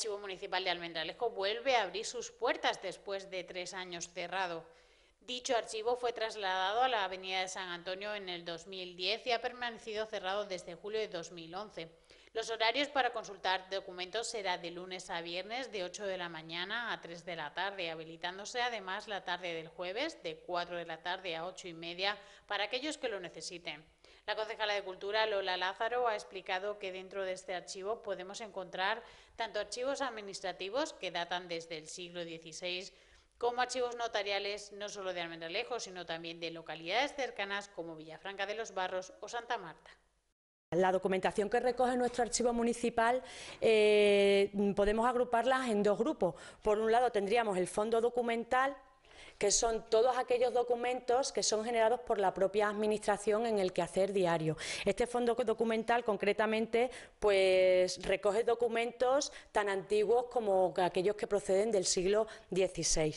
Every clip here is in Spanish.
El Archivo Municipal de Almendralejo vuelve a abrir sus puertas después de tres años cerrado. Dicho archivo fue trasladado a la Avenida de San Antonio en el 2010 y ha permanecido cerrado desde julio de 2011. Los horarios para consultar documentos será de lunes a viernes de 8 de la mañana a 3 de la tarde, habilitándose además la tarde del jueves de 4 de la tarde a 8 y media para aquellos que lo necesiten. La concejala de Cultura, Lola Lázaro, ha explicado que dentro de este archivo podemos encontrar tanto archivos administrativos, que datan desde el siglo XVI, como archivos notariales no solo de Almendralejo, sino también de localidades cercanas como Villafranca de los Barros o Santa Marta. La documentación que recoge nuestro archivo municipal eh, podemos agruparla en dos grupos. Por un lado tendríamos el fondo documental que son todos aquellos documentos que son generados por la propia Administración en el quehacer diario. Este fondo documental, concretamente, pues recoge documentos tan antiguos como aquellos que proceden del siglo XVI.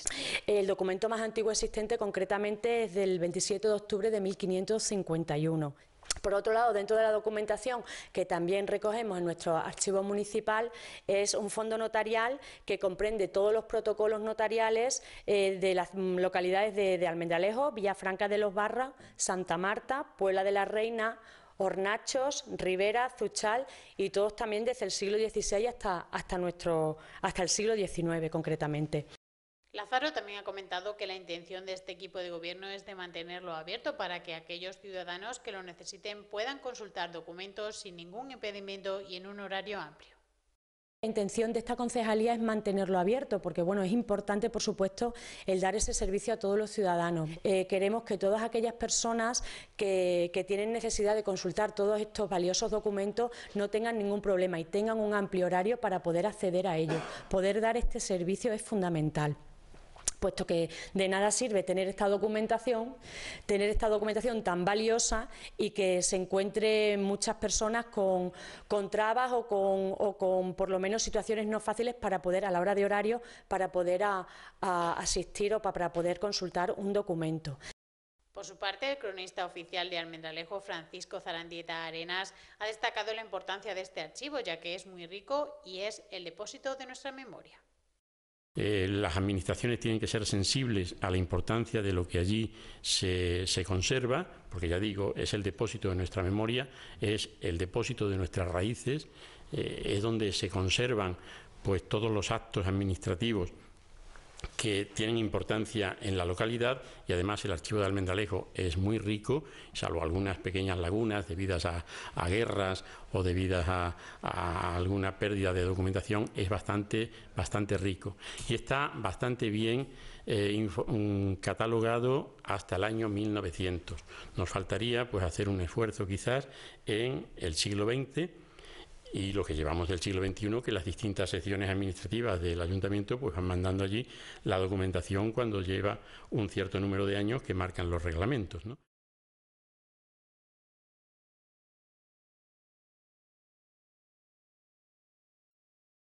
El documento más antiguo existente, concretamente, es del 27 de octubre de 1551. Por otro lado, dentro de la documentación que también recogemos en nuestro archivo municipal, es un fondo notarial que comprende todos los protocolos notariales eh, de las localidades de, de Almendralejo, Villafranca de los Barras, Santa Marta, Puebla de la Reina, Hornachos, Rivera, Zuchal y todos también desde el siglo XVI hasta, hasta, nuestro, hasta el siglo XIX concretamente. Lázaro también ha comentado que la intención de este equipo de gobierno es de mantenerlo abierto para que aquellos ciudadanos que lo necesiten puedan consultar documentos sin ningún impedimento y en un horario amplio. La intención de esta concejalía es mantenerlo abierto, porque bueno, es importante, por supuesto, el dar ese servicio a todos los ciudadanos. Eh, queremos que todas aquellas personas que, que, tienen necesidad de consultar todos estos valiosos documentos no tengan ningún problema y tengan un amplio horario para poder acceder a ellos. Poder dar este servicio es fundamental puesto que de nada sirve tener esta documentación, tener esta documentación tan valiosa y que se encuentren muchas personas con, trabas o con, por lo menos situaciones no fáciles para poder, a la hora de horario, para poder asistir o para poder consultar un documento. Por su parte, el cronista oficial de Almendralejo, Francisco Zarandieta Arenas, ha destacado la importancia de este archivo, ya que es muy rico y es el depósito de nuestra memoria. Eh, las administraciones tienen que ser sensibles a la importancia de lo que allí se, conserva, porque ya digo, es el depósito de nuestra memoria, es el depósito de nuestras raíces, eh, es donde se conservan pues todos los actos administrativos que tienen importancia en la localidad y además el archivo de Almendalejo es muy rico, salvo algunas pequeñas lagunas debidas a, guerras o debidas a, alguna pérdida de documentación, es bastante, bastante rico y está bastante bien eh, catalogado hasta el año 1900. Nos faltaría pues hacer un esfuerzo quizás en el siglo XX y lo que llevamos del siglo XXI, que las distintas secciones administrativas del ayuntamiento pues van mandando allí la documentación cuando lleva un cierto número de años que marcan los reglamentos.